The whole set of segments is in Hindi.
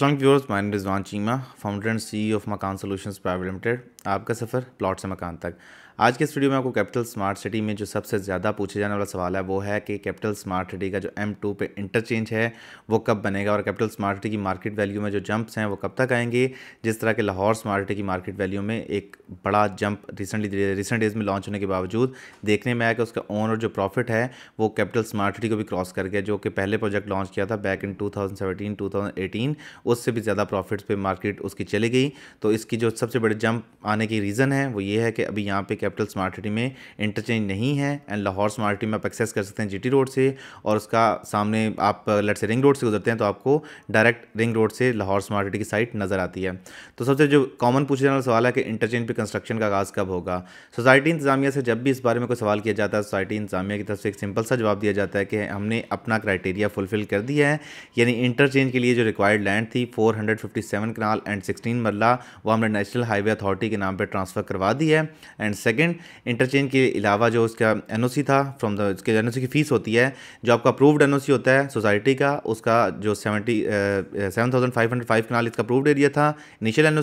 असलम व्यवर्स माइन Rizwan Cheema founder and C of Makaan solution private limited आपका सफ़र प्लॉट से मकान तक आज के इस वीडियो में आपको कैपिटल स्मार्ट सिटी में जो सबसे ज़्यादा पूछे जाने वाला सवाल है वो है कि कैपिटल स्मार्ट सिटी का जो एम टू पे इंटरचेंज है वो कब बनेगा और कैपिटल स्मार्ट सिटी की मार्केट वैल्यू में जो जंप्स हैं वो कब तक आएंगे जिस तरह के लाहौर स्मार्ट सिटी की मार्केट वैल्यू में एक बड़ा जंप रिसेंटली रिसेंट डेज में लॉन्च होने के बावजूद देखने में आया कि उसका ओन और जो प्रॉफिट है वो कैपिटल स्मार्ट सिटी को भी क्रॉस कर गया जो कि पहले प्रोजेक्ट लॉन्च किया था बैक इन टू थाउजेंड उससे भी ज़्यादा प्रॉफिट्स पर मार्केट उसकी चली गई तो इसकी जो सबसे बड़े जंप आने की रीज़न है वो ये है कि अभी यहाँ पे कैपिटल स्मार्ट सिटी में इंटरचेंज नहीं है एंड लाहौर स्मार्ट सिटी में आप एक्सेस कर सकते हैं जीटी रोड से और उसका सामने आप लट से रिंग रोड से गुजरते हैं तो आपको डायरेक्ट रिंग रोड से लाहौर स्मार्ट सिटी की साइट नज़र आती है तो सबसे जो कॉमन पूछने वाला सवाल है कि इंटरचेंज पर कंस्ट्रक्शन का आगाज़ कब होगा सोसाइटी इंतजामिया से जब भी इस बारे में कोई सवाल किया जाता है सोसाइटी इंतजामिया की तरफ से एक सिंपल सा जवाब दिया जाता है कि हमने अपना क्राइटेरिया फुलफिल कर दिया है यानी इंटरचेंज के लिए जो रिक्वायर्ड लैंड थी 457 कनाल एंड सिक्सटीन मरला वो हमने नेशनल हाईवे अथॉरिटी के नाम पर ट्रांसफ़र करवा दी है एंड सेकेंड सेकेंड इंटरचेंज के अलावा जो उसका एन था फ्रॉम द उसके एन की फ़ीस होती है जो आपका अप्रूव्ड एन होता है सोसाइटी का उसका जो seventy seven thousand five hundred five kanal इसका अप्रूव्ड एरिया था इनिशियल एन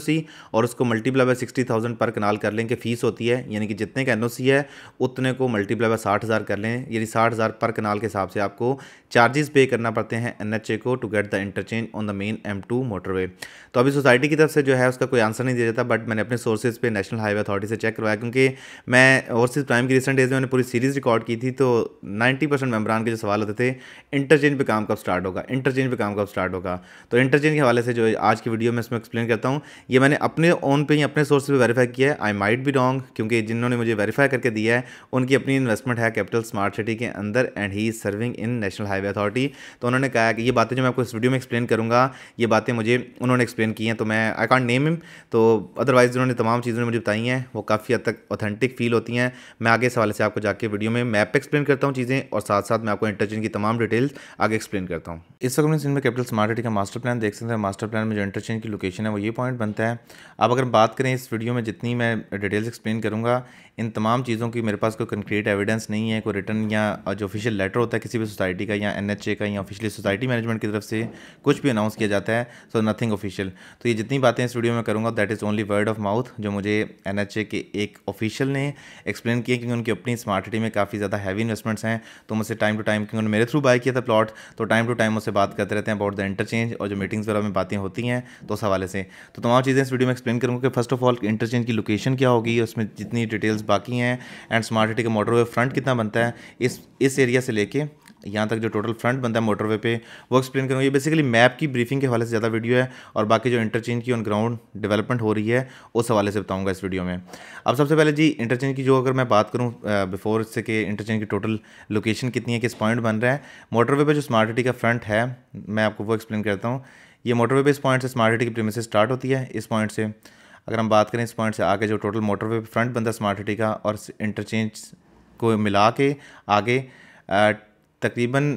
और उसको मल्टीप्लाई बाय सिक्सटी थाउजेंड पर कनाल कर लें कि फ़ीस होती है यानी कि जितने का एन है उतने को मल्टीप्लाई बाय साठ हज़ार कर लें यानी साठ हज़ार पर कनाल के हिसाब से आपको चार्जेस पे करना पड़ते हैं एन को to get the interchange on the main M two motorway तो अभी सोसाइटी की तरफ से जो है उसका कोई आंसर नहीं दिया जाता बट मैंने अपने सोर्सेज पे नेशनल हाईवे अथॉरिटी से चेक करवाया क्योंकि मैं ओवरसीज प्राइम की रिसेंट डेज में मैंने पूरी सीरीज़ रिकॉर्ड की थी तो 90 परसेंट मेम्बरान के जो सवाल होते थे इंटरचेंज पे काम कब स्टार्ट होगा इंटरचेंज पे काम कब स्टार्ट होगा तो इंटरचेंज के हवाले से जो आज की वीडियो में इसमें एक्सप्लेन करता हूँ ये मैंने अपने ओन पे ही अपने सोर्स पर वेरीफाई किया है आई माइट भी रॉन्ग क्योंकि जिन्होंने मुझे वेरीफाई करके दिया है उनकी अपनी इन्वेस्टमेंट है कैपिटल स्मार्ट सिटी के अंदर and he is serving in national highway authority तो उन्होंने कहा कि ये बातें जो मैं आपको इस वीडियो में एक्सप्लेन करूँगा ये बातें मुझे उन्होंने एक्सप्लेन की हैं तो मैं आई कॉन्ट नेम हिम तो अदरवाइज़ उन्होंने तमाम चीज़ों ने मुझे बताई हैं वो काफ़ी हद तक ऑथेंटिक फील होती हैं मैं आगे इस हवाले से आपको जाके वीडियो में मैप एक्सप्लेन करता हूँ चीज़ें और साथ साथ मैं आपको इंटरचेंज की तमाम डिटेल्स आगे एक्सप्लेन करता हूँ इस वक्त सिनेमा कैपिटल स्मार्ट सिटी का मास्टर प्लान देख सकते हैं मास्टर प्लान में जो इंटरचेंज की लोकेशन है वो ये पॉइंट बनता है अब अगर बात करें इस वीडियो में जितनी मैं डिटेल्स एक्सप्लेन करूँगा इन तमाम चीज़ों की मेरे पास कोई कंक्रीट एविडेंस नहीं है कोई रिटर्न या जो ऑफिशियल लेटर होता है किसी भी सोसाइटी का या एन का या ऑफिशियली सोसाइटी मैनेजमेंट की तरफ से कुछ भी अनाउंस किया जाता है सो नथिंग ऑफिशियल तो ये जितनी बातें इस वीडियो में करूँगा that is only word of mouth जो मुझे एन के एक ऑफिशियल ने एक्सप्लेन किया क्योंकि उनकी अपनी स्मार्ट सिटी में काफ़ी ज़्यादा हैवी इन्वेस्टमेंट्स हैं तो मुझसे टाइम टू टाइम क्योंकि उन्होंने मेरे थ्रू बाय किया था प्लॉट तो टाइम टू टाइम उससे बात करते रहते हैं अबाउट द इंटरचेंज और जो मीटिंग्स वगैरह में बातें होती हैं तो उस हवाले से तो तमाम चीज़ें इस वीडियो में एक्सप्लेन करूँगा कि फर्स्ट ऑफ ऑल इंटरचेंज की लोकेशन क्या होगी उसमें जितनी डिटेल्स बाकी हैं एंड स्मार्ट सिटी का मोटरवे फ्रंट कितना बनता है इस इस एरिया से लेके यहाँ तक जो टोटल फ्रंट बनता है मोटरवे पे वो एक्सप्लेन करूँगा ये बेसिकली मैप की ब्रीफिंग के हवाले से ज़्यादा वीडियो है और बाकी जो इंटरचेंज की ऑन ग्राउंड डेवलपमेंट हो रही है उस हवाले से बताऊँगा इस वीडियो में अब सबसे पहले जी इंटरचेंज की जो अगर मैं बात करूँ बिफोर इससे कि इंटरचेंज की टोटल लोकेशन कितनी है किस पॉइंट बन रहा है मोटरवे पर जो स्मार्ट सिटी का फ्रंट है मैं आपको वो एक्सप्लेन करता हूँ ये मोटरवे पे इस पॉइंट से स्मार्ट सिटी की प्रीमिस स्टार्ट होती है इस पॉइंट से अगर हम बात करें इस पॉइंट से आगे जो टोटल मोटरवे फ्रंट बनता है स्मार्ट सिटी का और इंटरचेंज को मिला के आगे तकरीबन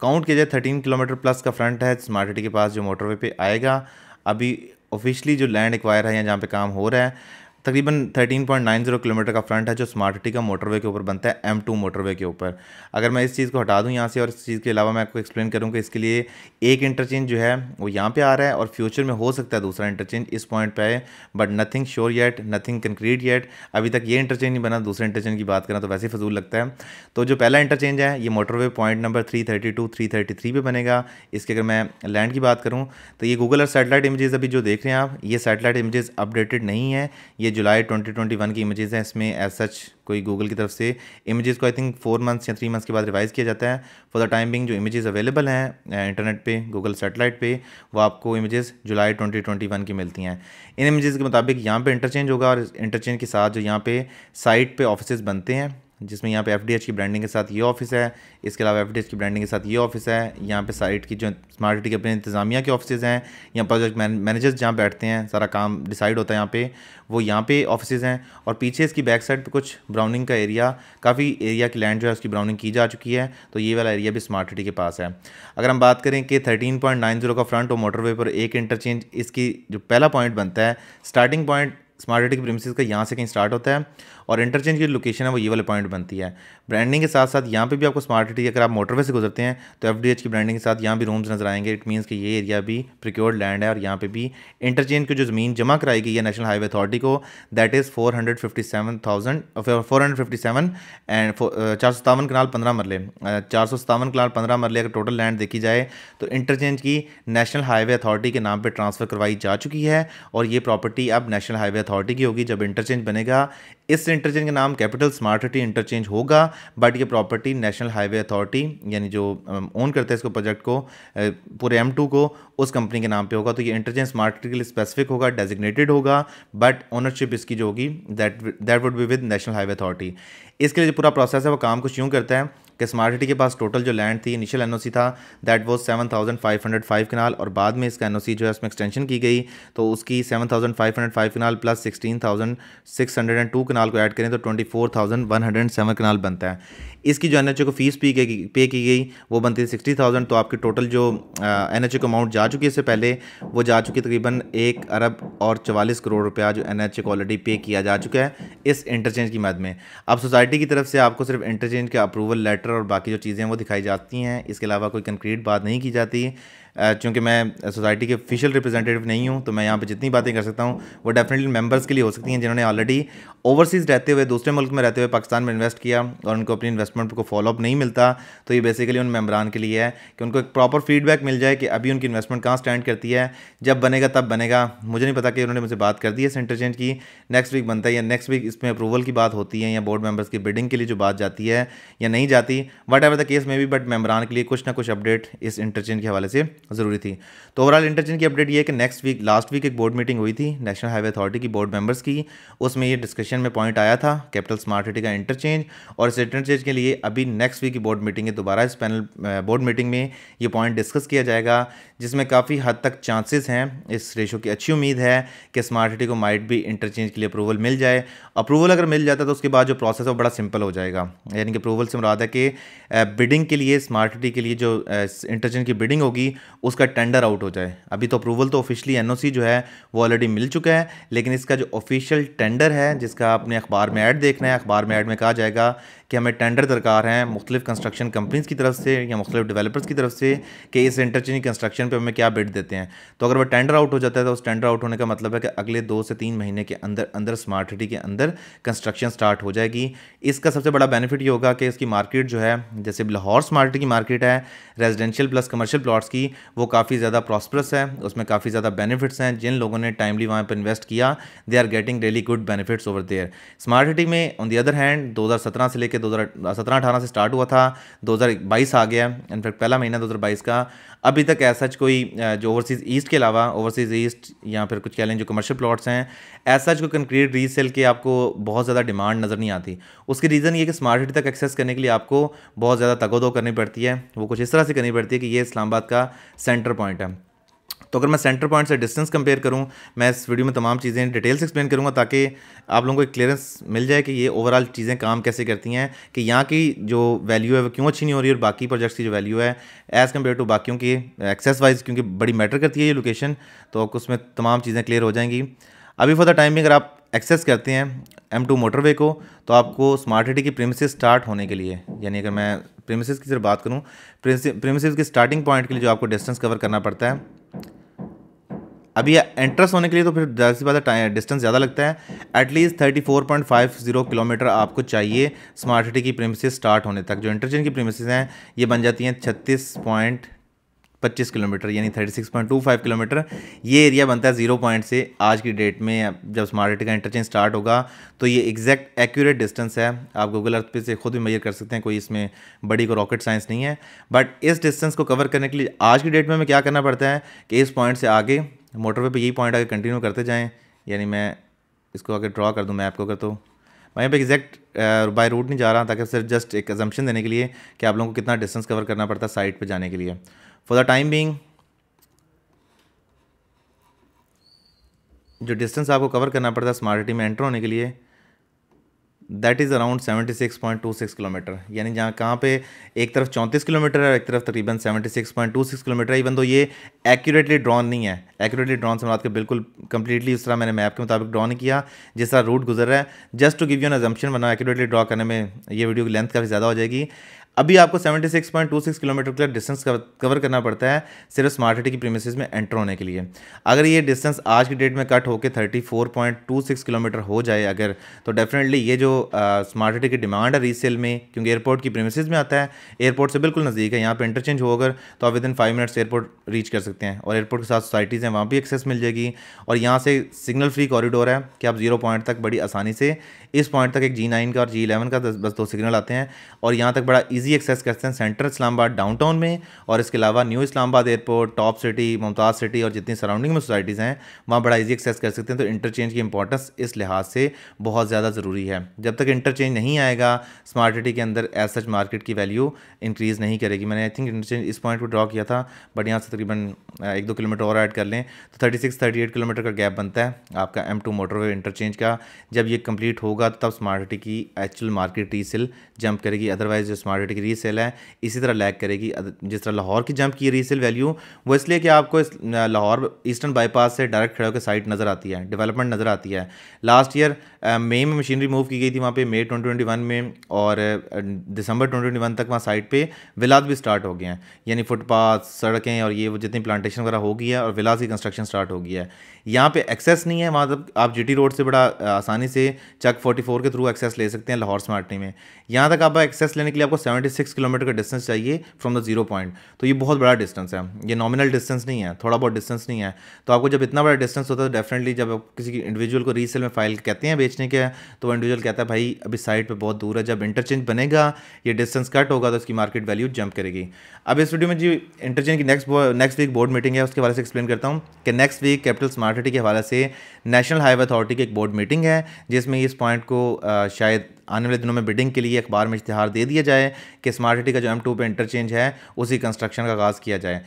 काउंट किया जाए थर्टीन किलोमीटर प्लस का फ्रंट है स्मार्ट सिटी के पास जो मोटरवे पे आएगा अभी ऑफिशियली जो लैंड एक्वायर है या जहाँ पे काम हो रहा है तकरीबन 13.90 किलोमीटर का फ्रंट है जो स्मार्ट सिटी का मोटरवे के ऊपर बनता है एम टू मोटरवे के ऊपर अगर मैं इस चीज़ को हटा दूँ यहाँ से और इस चीज़ के अलावा मैं आपको एक्सप्लेन करूँ कि इसके लिए एक इंटरचेंज जो है वो यहाँ पर आ रहा है और फ्यूचर में हो सकता है दूसरा इंटरचेंज इस पॉइंट पर आए but nothing sure yet nothing concrete yet अभी तक ये इंटरचेंज नहीं बना दूसरे इंटरचेंज की बात करें तो वैसे फजूल लगता है तो जो पहला इंटरचेंज है ये motorway point number three thirty two three thirty three पे बनेगा इसके अगर मैं लैंड की बात करूँ तो ये गूगल और सेटेलाइट इमेजेज अभी जो देख रहे हैं आप ये सेटेलाइट इमेजेस अपडेटेड नहीं है ये जुलाई 2021 की इमेजेस हैं इसमें एज सच कोई गूगल की तरफ से इमेजेस को आई थिंक फोर मंथ्स या थ्री मंथ्स के बाद रिवाइज़ किया जाता है फॉर द टाइम बिंग जो इमेजेस अवेलेबल हैं इंटरनेट पे गूगल सेटेलाइट पे वो आपको इमेजेस जुलाई 2021 की मिलती हैं इन इमेजेस के मुताबिक यहाँ पर इंटरचेंज होगा और इंटरचेंज के साथ जो यहाँ पे साइट पर ऑफिस बनते हैं जिसमें यहाँ पे एफ की ब्रांडिंग के साथ ये ऑफिस है इसके अलावा एफ की ब्रांडिंग के साथ ये ऑफिस है यहाँ पे साइट की जो स्मार्ट सिटी के अपने इंतजामिया के ऑफिस हैं यहाँ प्रोजेक्ट मैनेजर्स जहाँ बैठते हैं सारा काम डिसाइड होता है यहाँ पे वो यहाँ पे ऑफिस हैं और पीछे इसकी बैक साइड पर कुछ ब्राउनिंग का एरिया काफ़ी एरिया की लैंड जो है उसकी ब्राउनिंग की जा चुकी है तो ये वाला एरिया भी स्मार्ट सिटी के पास है अगर हम बात करें कि थर्टीन का फ्रंट और मोटरवे पर एक इंटरचेंज इसकी जो पहला पॉइंट बनता है स्टार्टिंग पॉइंट स्मार्ट सिटी के प्रिमिस का यहाँ से कहीं स्टार्ट होता है और इंटरचेंज की लोकेशन है वो ये वाले पॉइंट बनती है ब्रांडिंग के साथ साथ यहाँ पे भी आपको स्मार्ट सिटी अगर आप मोटरवे से गुजरते हैं तो एफ की ब्रांडिंग के साथ यहाँ भी रूम्स नजर आएंगे इट मीनस कि ये एरिया भी प्रिक्योर्ड लैंड है और यहाँ पर भी इंटरचेंज की जो ज़मीन जमा कराई गई है नेशनल हाईवे अथॉरिटी को that is four hundred fifty seven thousand four hundred fifty seven and चार सौ सतावन कनाल पंद्रह मरले uh, चार सौ सतावन कनाल पंद्रह मरले अगर टोटल लैंड देखी जाए तो इंटरचेंज की नेशनल हाईवे अथॉरिटी के नाम पर ट्रांसफ़र करवाई जा चुकी है और ये प्रॉपर्टी अब नेशनल हाईवे अथॉरिटी की होगी जब इंटरचेंज बनेगा इस इंटरचेंज का नाम कैपिटल स्मार्ट सिटी इंटरचेंज होगा बट ये प्रॉपर्टी नेशनल हाईवे अथॉरिटी यानी जो ओन करते हैं इसको प्रोजेक्ट को पूरे एम को उस कंपनी के नाम पे होगा तो ये इंटरचेंज स्मार्ट सिटी के लिए स्पेसिफिक होगा डेजिग्नेटेड होगा बट ओनरशिप इसकी जो होगी that that would be with national highway authority इसके लिए जो पूरा प्रोसेस है वो काम कुछ यूँ करता है कि स्मार्ट सिटी के पास टोटल जो लैंड थी इनिशियल एन था that was seven thousand five hundred five kanal और बाद में इसका एन जो है उसमें एक्सटेंशन की गई तो उसकी seven thousand five hundred five kanal plus sixteen thousand six hundred and two kanal को ऐड करें तो twenty four thousand one hundred seven kanal बनता है इसकी जो एन को फीस पे की पे की गई वो बनती है सिक्सटी थाउजेंड तो आपकी टोटल जो एन एच को अमाउंट जा चुकी है इससे पहले वो जा चुकी तकरीबन एक अरब और चवालीस करोड़ रुपया जो एन एच को ऑलरेडी पे किया जा चुका है इस इंटरचेंज की मद में अब सोसाइटी की तरफ से आपको सिर्फ इंटरचेंज का अप्रूवल लेटर और बाकी जो चीज़ें हैं वो दिखाई जाती हैं इसके अलावा कोई कंक्रीट बात नहीं की जाती चूँकि मैं सोसाइटी के ऑफिशियल रिप्रेजेंटेटिव नहीं हूँ तो मैं यहाँ पर जितनी बातें कर सकता हूँ वो डेफिनेटली मेम्बर्स के लिए हो सकती हैं जिन्होंने ऑलरेडी ओवरसीज़ रहते हुए दूसरे मुल्क में रहते हुए पाकिस्तान में इन्वेस्ट किया और उनको अपनी इन्वेस्टमेंट को फॉलोअप नहीं मिलता तो ये बेसिकली उन मेम्बरान के लिए है कि उनको एक प्रॉपर फीडबैक मिल जाए कि अभी उनकी इन्वेस्टमेंट कहाँ स्टैंड करती है जब बनेगा तब बनेगा मुझे नहीं पता कि उन्होंने मुझे बात कर दी है इस इंटरचेंज की नेक्स्ट वीक बनता है या नेक्स्ट वीक इसमें अप्रूवल की बात होती है या बोर्ड मेंबर्स की बिडिंग के लिए जो बात जाती है या नहीं जाती वट एवर द केस में भी बट मेम्बरान के लिए कुछ ना कुछ अपडेट इस इंटरचेंज के हवाले से ज़रूरी थी तो ओवरऑल इंटरचेंज की अपडेट ये है कि नेक्स्ट वीक लास्ट वीक एक बोर्ड मीटिंग हुई थी नेशनल हाईवे अथॉरिटी की बोर्ड मेंबर्स की उसमें ये डिस्कशन में पॉइंट आया था कैपिटल स्मार्ट सिटी का इंटरचेंज और इस इंटरचेंज के लिए अभी नेक्स्ट वीक की बोर्ड मीटिंग है दोबारा इस पैनल बोर्ड मीटिंग में ये पॉइंट डिस्कस किया जाएगा जिसमें काफ़ी हद तक चांसेस हैं इस रेशो की अच्छी उम्मीद है कि स्मार्ट सिटी को माइट भी इंटरचेंज के लिए अप्रूवल मिल जाए अप्रूवल अगर मिल जाता तो उसके बाद जो प्रोसेस है वो बड़ा सिंपल हो जाएगा यानी कि अप्रूवल से मुराद है कि बिडिंग के लिए स्मार्ट सिटी के लिए जो इंटरचेंज की बिडिंग होगी उसका टेंडर आउट हो जाए अभी तो अप्रूवल तो ऑफिशियली एन जो है वो ऑलरेडी मिल चुका है लेकिन इसका जो ऑफिशियल टेंडर है जिसका आपने अखबार में ऐड देखना है अखबार में ऐड में कहा जाएगा कि हमें टेंडर दरकार हैं मुख्तलिफ कंस्ट्रक्शन कंपनीज़ की तरफ से या मुख्तलिफ डेवलपर्स की तरफ से कि इस इंटरचेंज कंस्ट्रक्शन पर हमें क्या बेट देते हैं तो अगर वो टेंडर आउट हो जाता है तो उस टेंडर आउट होने का मतलब है कि अगले दो से तीन महीने के अंदर अंदर स्मार्ट सिटी के अंदर कंस्ट्रक्शन स्टार्ट हो जाएगी इसका सबसे बड़ा बेनिफिट ये होगा कि इसकी मार्केट जो है जैसे लाहौर स्मार्ट सिटी की मार्केट है रेजिडेंशियल प्लस कमर्शियल प्लाट्स की वो काफ़ी ज़्यादा प्रॉस्परस है उसमें काफ़ी ज़्यादा बेनिफिट्स हैं जिन लोगों ने टाइमली वहाँ पर इन्वेस्ट किया they are getting really good benefits over there smart city में ऑन दी अदर हैंड 2017 से लेकर दो हज़ार से स्टार्ट हुआ था 2022 आ गया इनफैक्ट पहला महीना 2022 का अभी तक ऐसा कोई जो ओवरसीज़ ईस्ट के अलावा ओवरसीज़ ईस्ट या फिर कुछ कह लें जो कमर्शियल प्लॉट्स हैं ऐसा जो कंक्रीट रीसेल के आपको बहुत ज़्यादा डिमांड नज़र नहीं आती उसकी रीज़न ये कि स्मार्ट सिटी तक एक्सेस करने के लिए आपको बहुत ज़्यादा तगोदो करनी पड़ती है वो कुछ इस तरह से करनी पड़ती है कि ये इस्लामाबाद का सेंटर पॉइंट है तो अगर मैं सेंटर पॉइंट से डिस्टेंस कंपेयर करूं मैं इस वीडियो में तमाम चीज़ें डिटेल्स एक्सप्लेन करूंगा ताकि आप लोगों को एक क्लियरेंस मिल जाए कि ये ओवरऑल चीज़ें काम कैसे करती हैं कि यहाँ की जो वैल्यू है वो क्यों अच्छी नहीं हो रही और बाकी प्रोजेक्ट्स की जो वैल्यू है एज़ कम्पेयर टू बाकी की एक्सेस वाइज क्योंकि बड़ी मैटर करती है ये लोकेशन तो उसमें तमाम चीज़ें क्लियर हो जाएंगी अभी फॉर द टाइम भी अगर आप एक्सेस करते हैं एम टू मोटरवे को तो आपको स्मार्ट सिटी की प्रेम से स्टार्ट होने के लिए यानी अगर मैं प्रेमिसिस की सिर्फ बात करूँ प्रेमिसिस के स्टार्टिंग पॉइंट के लिए जो आपको डिस्टेंस कवर करना पड़ता है अभी एंट्रेंस होने के लिए तो फिर ज़्यादा से ज्यादा टाइम डिस्टेंस ज़्यादा लगता है at least thirty four point five zero kilometre आपको चाहिए स्मार्ट सिटी की प्रेमिसिस स्टार्ट होने तक जो इंटरचेंज की प्रेमिसिस हैं ये बन जाती हैं छत्तीस पॉइंट 25 किलोमीटर यानी 36.25 किलोमीटर ये एरिया बनता है जीरो पॉइंट से आज की डेट में जब स्मार्ट सिटी का इंटरचेंज स्टार्ट होगा तो ये एग्जैक्ट एक्यूरेट डिस्टेंस है आप गूगल अर्थ पे से खुद भी मेजर कर सकते हैं कोई इसमें बड़ी को रॉकेट साइंस नहीं है बट इस डिस्टेंस को कवर करने के लिए आज की डेट में हमें क्या करना पड़ता है कि इस पॉइंट से आगे मोटरवे पर यही पॉइंट आगे कंटिन्यू करते जाएँ यानी मैं इसको आगे ड्रॉ कर दूँ मैप को अगर तो वहीं पे एग्जैक्ट बाय रूट नहीं जा रहा ताकि सिर्फ जस्ट एक एजम्पन देने के लिए कि आप लोगों को कितना डिस्टेंस कवर करना पड़ता है साइट पे जाने के लिए फॉर द टाइम बींग जो डिस्टेंस आपको कवर करना पड़ता है स्मार्ट सिटी में एंटर होने के लिए that is around seventy six point two six kilometre यानी जहाँ कहाँ पे एक तरफ चौंतीस किलोमीटर है और एक तरफ तकरीबन seventy six point two six kilometre है इवन तो ये एक्यूरेटली ड्रॉन नहीं है एक्यूरेटली ड्रॉन से बात मतलब कर बिल्कुल कंप्लीटली उस तरह मैंने मैप के मुताबिक ड्रॉ नहीं किया जिस तरह रूट गुजर रहा है just to give you an example बना एक्यूरेटली ड्रॉ करने में ये वीडियो की लेंथ काफ़ी ज़्यादा हो जाएगी अभी आपको 76.26 किलोमीटर का डिस्टेंस कवर करना पड़ता है सिर्फ स्मार्ट सिटी की प्रीमिसेस में एंटर होने के लिए अगर ये डिस्टेंस आज की डेट में कट होकर 34.26 किलोमीटर हो जाए अगर तो डेफिनेटली ये जो स्मार्ट सिटी की डिमांड है रीसेल में क्योंकि एयरपोर्ट की प्रीमिसेस में आता है एयरपोर्ट से बिल्कुल नज़दीक है यहाँ पर इंटरचेंज होकर तो आप within five minutes airport reach कर सकते हैं और एयरपोर्ट के साथ सोसाइटीज़ हैं वहाँ भी एक्सेस मिल जाएगी और यहाँ से सिग्नल फ्री कॉरिडोर है कि आप जीरो पॉइंट तक बड़ी आसानी से इस पॉइंट तक एक जी नाइन का और जी इलेवन का बस दो सिग्नल आते हैं और यहाँ तक बड़ा ईजी एक्सेस करते हैं सेंट्रल इस्लामाबाद डाउनटाउन में और इसके अलावा new Islamabad airport top city Mumtaz city और जितनी सराउंडिंग में सोसाइटीज़ हैं वहाँ बड़ा ईजी एक्सेस कर सकते हैं तो इंटरचेंज की इंपॉर्टेंस इस लिहाज से बहुत ज़्यादा ज़रूरी है जब तक इंटरचेंज नहीं आएगा स्मार्ट सिटी के अंदर एज सच मार्केट की वैल्यू इंक्रीज़ नहीं करेगी मैंने आई थिंक इंटरचेंज इस पॉइंट को ड्रॉ किया था बट यहाँ से तकरीबन एक दो किलोमीटर और ऐड कर लें तो thirty six thirty eight kilometre का गैप बनता है आपका एम टू मोटरवे इंटरचेंज का जब ये कंप्लीट होगा होगा तब स्मार्ट स्मार्टिटी की एक्चुअल मार्केट रीसेल जंप करेगी अदरवाइज जो स्मार्ट स्मार्टिटी की रीसेल है इसी तरह लैग करेगी जिस तरह लाहौर की जंप की रीसेल वैल्यू वो इसलिए कि आपको इस लाहौर ईस्टर्न बाईपास से डायरेक्ट खड़े होकर साइट नज़र आती है डेवलपमेंट नज़र आती है लास्ट ईयर मई में मशीनरी मूव की गई थी वहाँ पर मई ट्वेंटी में और दिसंबर ट्वेंटी तक वहाँ साइट पर विलाद भी स्टार्ट हो गए हैं यानी फुटपाथ सड़कें और ये वो जितनी प्लांटेशन वगैरह हो गई है और विलास की कंस्ट्रक्शन स्टार्ट हो गई है यहाँ पे एक्सेस नहीं है वहाँ तक आप जी रोड से बड़ा आसानी से चक फोर्टी फोर के थ्रू एक्सेस ले सकते हैं लाहौर स्मार्टी में यहाँ तक आप एक्सेस लेने के लिए आपको सेवेंटी सिक्स किलोमीटर का डिस्टेंस चाहिए फ्रॉम द जीरो पॉइंट तो ये बहुत बड़ा डिस्टेंस है ये नॉमिनल डिस्टेंस नहीं है थोड़ा बहुत डिस्टेंस नहीं है तो आपको जब इतना बड़ा डिस्टेंस होता है तो डेफिनेटली जब किसी इंडिविजुअल को रीसेल में फाइल कहते हैं बेचने के तो वो इंडिविजुअल कहता है भाई अभी साइड पर बहुत दूर है जब इंटरचेंज बनेगा ये डिस्टेंस कट होगा तो उसकी मार्केट वैल्यू जंप करेगी अब इस वीडियो में जी इंटरचेंज की next next week board meeting है उसके हवाले से एक्सप्लेन करता हूँ कि next week capital smart city के हवाले से नेशनल हाईवे अथॉरिटी की एक बोर्ड मीटिंग है जिसमें इस पॉइंट पॉइंट को शायद आने वाले दिनों में बिडिंग के लिए अखबार में इश्तहार दे दिया जाए कि स्मार्ट सिटी का जो एम टू पे इंटरचेंज है उसी कंस्ट्रक्शन का आगाज़ किया जाए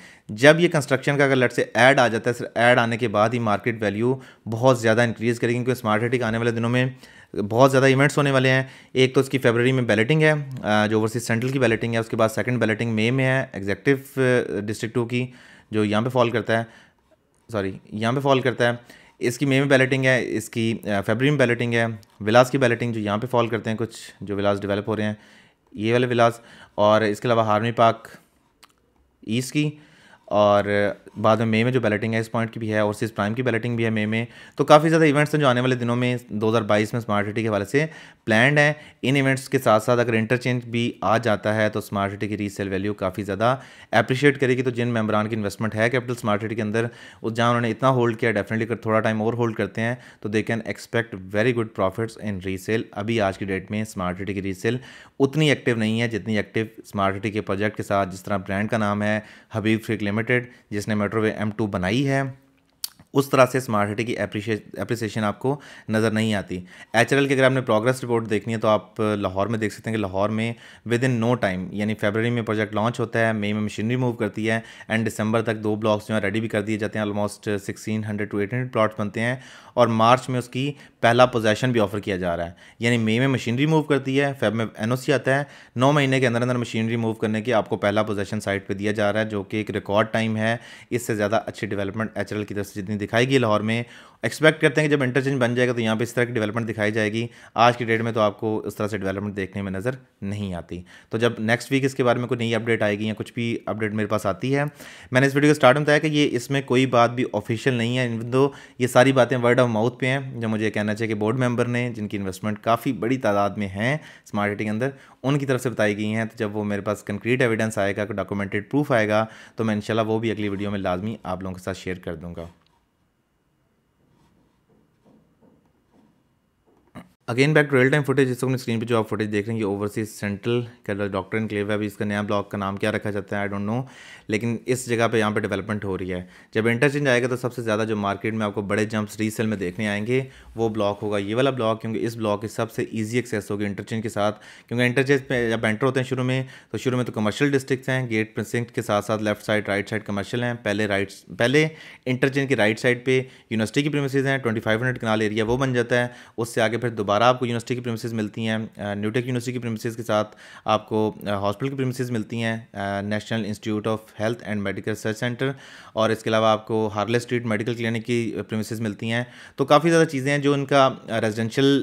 जब ये कंस्ट्रक्शन का अगर लट से ऐड आ जाता है सिर्फ ऐड आने के बाद ही मार्केट वैल्यू बहुत ज़्यादा इंक्रीज़ करेगी क्योंकि स्मार्ट सिटी आने वाले दिनों में बहुत ज़्यादा इवेंट्स होने वाले हैं एक तो उसकी फेबररी में बैलेटिंग है जो ओवरसीज सेंट्रल की बैलेटिंग है उसके बाद सेकंड बैलेटिंग मई में है एग्जेक्टिव डिस्ट्रिक्ट टू की जो यहाँ पे फॉल करता है सॉरी यहाँ पे फॉल करता है इसकी मे में बैलेटिंग है इसकी फेबरी में बैलेटिंग है विलास की बैलेटिंग जो यहाँ पे फॉल करते हैं कुछ जो विलास डेवलप हो रहे हैं ये वाले विलास और इसके अलावा हारमी पार्क ईस्ट की और बाद में मई में जो बैलेटिंग है इस पॉइंट की भी है और सिर्फ प्राइम की बैलेटिंग भी है मई में तो काफ़ी ज़्यादा इवेंट्स हैं जो आने वाले दिनों में 2022 में स्मार्ट सिटी के हवाले से प्लान्ड हैं इन इवेंट्स के साथ साथ अगर इंटरचेंज भी आ जाता है तो स्मार्ट सिटी की रीसेल वैल्यू काफ़ी ज़्यादा अप्रिशिएट करेगी तो जिन मेम्बरान की इन्वेस्टमेंट है कैपिटल स्मार्ट सिटी के अंदर उस जहाँ उन्होंने इतना होल्ड किया डेफिनेटली थोड़ा टाइम और होल्ड करते हैं तो they can expect very good profits in resale अभी आज की डेट में स्मार्ट सिटी की रीसेल उतनी एक्टिव नहीं है जितनी एक्टिव स्मार्ट सिटी के प्रोजेक्ट के साथ जिस तरह ब्रांड का नाम है हबीब फ्रिक लिमिट लिमिटेड जिसने मेट्रोवे एम टू बनाई है उस तरह से स्मार्ट सिटी की अप्रिसिएशन आपको नज़र नहीं आती एच की अगर आपने प्रोग्रेस रिपोर्ट देखनी है तो आप लाहौर में देख सकते हैं कि लाहौर में विद इन नो टाइम यानी फेबररी में प्रोजेक्ट लॉन्च होता है मई में मशीनरी मूव करती है एंड दिसंबर तक दो ब्लॉक्स जो है रेडी भी कर दिए जाते हैं almost sixteen hundred to eight hundred plots बनते हैं और मार्च में उसकी पहला पोजेशन भी ऑफर किया जा रहा है यानी मई में मशीनरी मूव करती है फेब में एन आता है नौ महीने के अंदर अंदर मशीनरी मूव करने की आपको पहला पोजेशन साइट पर दिया जा रहा है जो कि एक रिकॉर्ड टाइम है इससे ज़्यादा अच्छी डेवलपमेंट एच की तरफ से जितनी दिखाएगी लाहौर में एक्सपेक्ट करते हैं कि जब इंटरचेंज बन जाएगा तो यहाँ पे इस तरह की डेवलपमेंट दिखाई जाएगी आज की डेट में तो आपको उस तरह से डेवलपमेंट देखने में नज़र नहीं आती तो जब नेक्स्ट वीक इसके बारे में कोई नई अपडेट आएगी या कुछ भी अपडेट मेरे पास आती है मैंने इस वीडियो को स्टार्ट में बताया कि ये इसमें कोई बात भी ऑफिशियल नहीं है इन दो ये सारी बातें वर्ड ऑफ माउथ पर हैं जो मुझे कहना चाहिए कि बोर्ड मेम्बर ने जिनकी इन्वेस्टमेंट काफ़ी बड़ी तादाद में हैं स्मार्ट सिटी के अंदर उनकी तरफ से बताई गई हैं तो जब वो मेरे पास कंक्रीट एविडेंस आएगा डॉक्यूमेंटेड प्रूफ आएगा तो मैं इनशाला वो भी अगली वीडियो में लाजमी आप लोगों के साथ शेयर कर दूँगा again back real time footage जिसको अपनी स्क्रीन पे जो आप फुटेज देख रहे हैं ये overseas central Kerala doctor enclave है अभी इसका नया ब्लॉक का नाम क्या रखा जाता है आई डोंट नो लेकिन इस जगह पे यहाँ पे डेवलपमेंट हो रही है जब इंटरचेंज आएगा तो सबसे ज़्यादा जो मार्केट में आपको बड़े जंप्स रीसेल में देखने आएंगे वो ब्लॉक होगा ये वाला ब्लॉक क्योंकि इस ब्लॉक की सबसे ईजी एक्सेस होगी इंटरचेंज के साथ क्योंकि इंटरचेंज में जब एंटर होते हैं शुरू में तो शुरू में तो कमर्शियल डिस्ट्रिक्ट हैं गेट प्रिंसिंक्ट के साथ साथ left side right side commercial हैं पहले राइट पहले इंटरचेंज की राइट साइड पर यूनिवर्सिटी की प्रेमिस हैं twenty five hundred kanal area वो बन जाता है उससे आगे फिर दोबारा दोबारा आपको यूनिवर्सिटी की प्रमिसज़ मिलती हैं न्यूटेक यूनिवर्सिटी की प्रमिसज़ के साथ आपको हॉस्पिटल की प्रमिसज़ मिलती हैं national institute of health and medical research centre और इसके अलावा आपको हार्ले स्ट्रीट मेडिकल क्लिनिक की प्रमिसज़ मिलती हैं तो काफ़ी ज़्यादा चीज़ें हैं जो उनका रेजिडेंशियल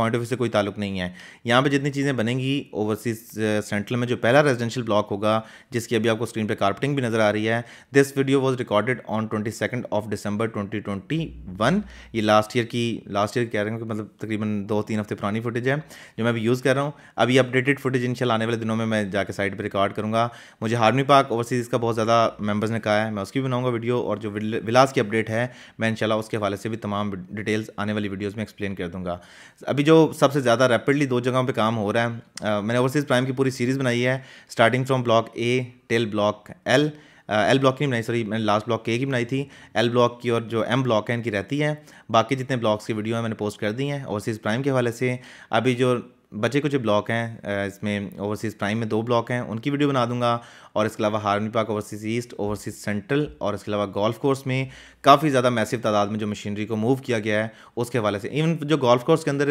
पॉइंट ऑफ व्यू से कोई ताल्लुक नहीं है यहाँ पर जितनी चीज़ें बनेंगी ओवरसीज सेंट्रल में जो पहला रेजिडेंशियल ब्लॉक होगा जिसकी अभी आपको स्क्रीन पर कार्पेटिंग भी नज़र आ रही है this video was recorded on twenty second of December twenty twenty one ये लास्ट ईयर की लास्ट ईयर कह रहे हैं मतलब तकरीबन दो तीन हफ्ते पुरानी फुटेज है जो मैं अभी यूज़ कर रहा हूँ अभी अपडेटेड फुटेज इनशाला आने वाले दिनों में मैं जाकर साइट पर रिकॉर्ड करूँगा मुझे हार्मी पार्क ओवरसीज़ का बहुत ज़्यादा मेम्बर्स ने कहा है मैं उसकी भी बनाऊँगा वीडियो और जो विलास की अपडेट है मैं इनशाला उसके हवाले से भी तमाम डिटेल्स आने वाली वीडियोज़ में एक्सप्लेन कर दूँगा अभी जो सबसे ज़्यादा रैपिडली दो जगहों पर काम हो रहा है मैंने ओवरसीज़ प्राइम की पूरी सीरीज़ बनाई है starting from block A till block L L block की बनाई सॉरी मैंने लास्ट ब्लॉक के की बनाई थी एल ब्लॉक की और जो एम ब्लॉक है इनकी रहती है बाकी जितने ब्लॉक्स की वीडियो हैं मैंने पोस्ट कर दी हैं ओवरसीज़ प्राइम के हवाले से अभी जो बचे कुछ ब्लॉक हैं इसमें ओवरसीज़ प्राइम में दो ब्लॉक हैं उनकी वीडियो बना दूंगा और इसके अलावा हारमी park overseas east overseas central और इसके अलावा गोल्फ कोर्स में काफ़ी ज़्यादा मैसिव तादाद में जो मशीनरी को मूव किया गया है उसके हवाले से इवन जो गोल्फ कोर्स के अंदर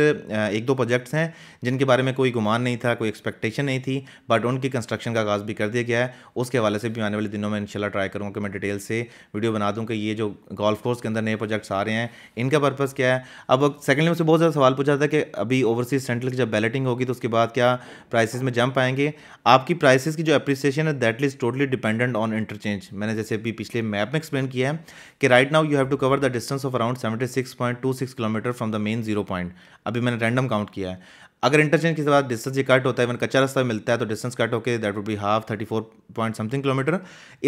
एक दो प्रोजेक्ट्स हैं जिनके बारे में कोई गुमान नहीं था कोई एक्सपेक्टेशन नहीं थी बट उनकी कंस्ट्रक्शन का आगाज़ भी कर दिया गया है उसके हवाले से भी आने वाले दिनों में इनशाला ट्राई करूँगा कि मैं डिटेल से वीडियो बना दूँ कि ये जो गोल्फ कोर्स के अंदर नए प्रोजेक्ट्स आ रहे हैं इनका पर्पज़ क्या है अब सेकेंडली मुझसे बहुत ज़्यादा सवाल पूछा था कि अभी ओवरसीज सेंट्रल की जब बैलेटिंग होगी तो उसके बाद क्या प्राइसिस में जंप आएंगे आपकी प्राइसिस की जो अप्रिसिएशन है that is totally dependent on interchange मैंने जैसे अभी पिछले मैप में एक्सप्लेन किया है कि right now you have to cover the distance of around 76.26 kilometre from the main zero point अभी मैंने रैंडम काउंट किया है अगर इंटरचेंज के बाद डिस्टेंस ये कट होता है इवन कच्चा रास्ता मिलता है तो डिस्टेंस कट होकर that would be half thirty four point something kilometre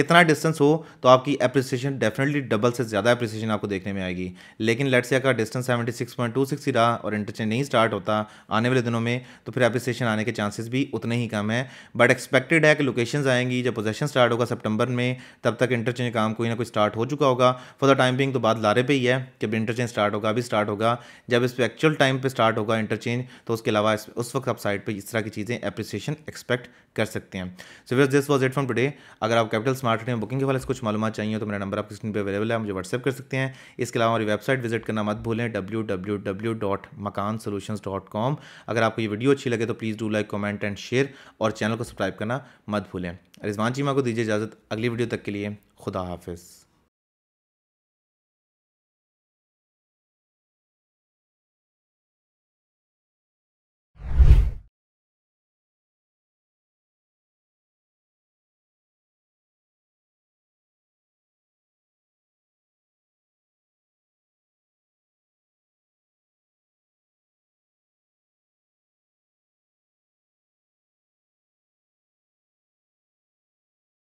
इतना डिस्टेंस हो तो आपकी अप्रिसिएशन डेफिनेटली डबल से ज़्यादा अप्रिसिएशन आपको देखने में आएगी लेकिन लेट से अगर distance seventy six point two six ही रहा और इंटरचेंज नहीं स्टार्ट होता आने वाले दिनों में तो फिर अप्रिसिएशन आने के चांसेस भी उतने ही कम है बट एक्सपेक्टेड है कि लोकेशन आएंगी जब पोजेशन स्टार्ट होगा सेप्टेम्बर में तब तक इंटरचेंज काम कोई ना कोई स्टार्ट हो चुका होगा फॉर द टाइम बिंग तो बाद लारे पर ही है कि इंटरचेंज स्टार्ट होगा अभी स्टार्ट होगा जब इस पर एक्चुअल टाइम पर स्टार्ट होगा इंटरचेंज तो उसके अलावा अलावा उस वक्त आप साइट पर इस तरह की चीज़ें अप्रिसिएशन एक्सपेक्ट कर सकते हैं so was this was it for today अगर आप कैपिटल स्मार्ट में बुकिंग के वाले से कुछ मालूम चाहिए तो मेरा नंबर आपकी स्क्रीन पर अवेलेबल है मुझे व्हाट्सअप कर सकते हैं इसके अलावा हमारी वेबसाइट विजिट करना मत भूलें W W W dot Makaan dot com अगर आपको ये वीडियो अच्छी लगे तो please do like comment and share और चैनल को सब्सक्राइब करना मत भूलें रिजवान चीमा को दीजिए इजाज़त अगली वीडियो तक के लिए खुदा हाफिज़